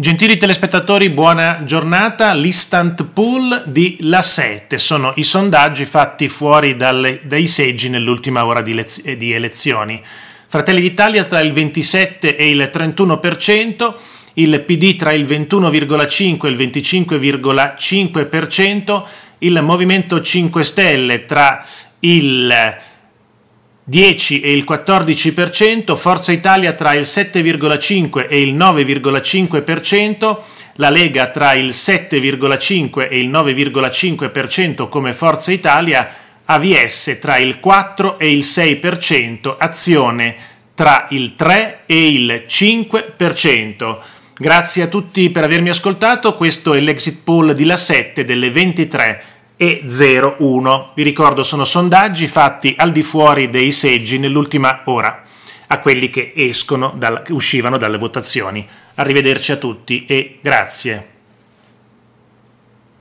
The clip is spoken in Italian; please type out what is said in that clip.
Gentili telespettatori, buona giornata. L'Instant Pool di La 7 sono i sondaggi fatti fuori dalle, dai seggi nell'ultima ora di, lez- di elezioni. Fratelli d'Italia tra il 27 e il 31%, il PD tra il 21,5 e il 25,5%, il Movimento 5 Stelle tra il 10 e il 14%, Forza Italia tra il 7,5 e il 9,5%, la Lega tra il 7,5 e il 9,5% come Forza Italia, AVS tra il 4 e il 6%, Azione tra il 3 e il 5%. Grazie a tutti per avermi ascoltato, questo è l'exit poll di La 7 delle 23 e 01. Vi ricordo sono sondaggi fatti al di fuori dei seggi nell'ultima ora a quelli che escono dal, uscivano dalle votazioni. Arrivederci a tutti e grazie.